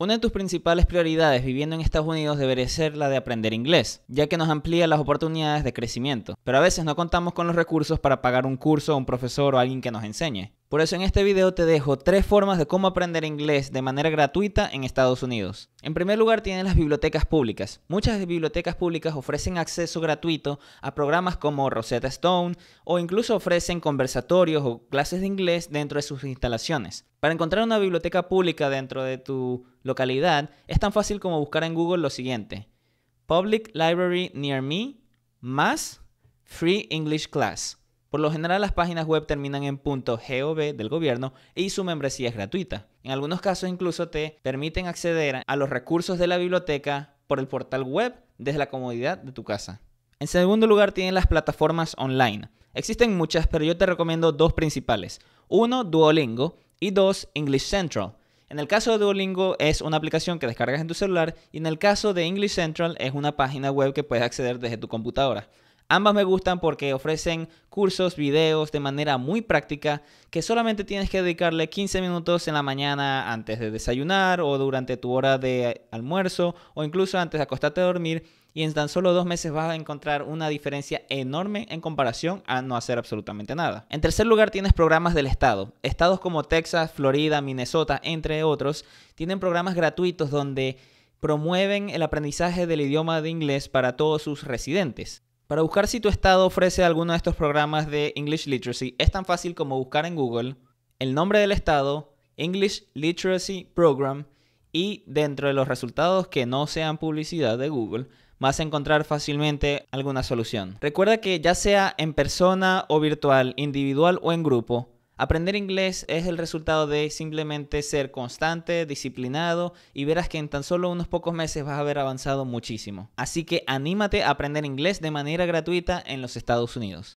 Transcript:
Una de tus principales prioridades viviendo en Estados Unidos debería ser la de aprender inglés, ya que nos amplía las oportunidades de crecimiento, pero a veces no contamos con los recursos para pagar un curso, un profesor o alguien que nos enseñe. Por eso en este video te dejo tres formas de cómo aprender inglés de manera gratuita en Estados Unidos. En primer lugar tienen las bibliotecas públicas. Muchas bibliotecas públicas ofrecen acceso gratuito a programas como Rosetta Stone o incluso ofrecen conversatorios o clases de inglés dentro de sus instalaciones. Para encontrar una biblioteca pública dentro de tu localidad es tan fácil como buscar en Google lo siguiente. Public Library Near Me más Free English Class. Por lo general las páginas web terminan en .gov del gobierno y su membresía es gratuita. En algunos casos incluso te permiten acceder a los recursos de la biblioteca por el portal web desde la comodidad de tu casa. En segundo lugar tienen las plataformas online. Existen muchas, pero yo te recomiendo dos principales. Uno, Duolingo y dos, English Central. En el caso de Duolingo es una aplicación que descargas en tu celular y en el caso de English Central es una página web que puedes acceder desde tu computadora. Ambas me gustan porque ofrecen cursos, videos de manera muy práctica que solamente tienes que dedicarle 15 minutos en la mañana antes de desayunar o durante tu hora de almuerzo o incluso antes de acostarte a dormir y en tan solo dos meses vas a encontrar una diferencia enorme en comparación a no hacer absolutamente nada. En tercer lugar tienes programas del Estado. Estados como Texas, Florida, Minnesota, entre otros, tienen programas gratuitos donde promueven el aprendizaje del idioma de inglés para todos sus residentes. Para buscar si tu estado ofrece alguno de estos programas de English Literacy, es tan fácil como buscar en Google el nombre del estado, English Literacy Program, y dentro de los resultados que no sean publicidad de Google, vas a encontrar fácilmente alguna solución. Recuerda que ya sea en persona o virtual, individual o en grupo, Aprender inglés es el resultado de simplemente ser constante, disciplinado y verás que en tan solo unos pocos meses vas a haber avanzado muchísimo. Así que anímate a aprender inglés de manera gratuita en los Estados Unidos.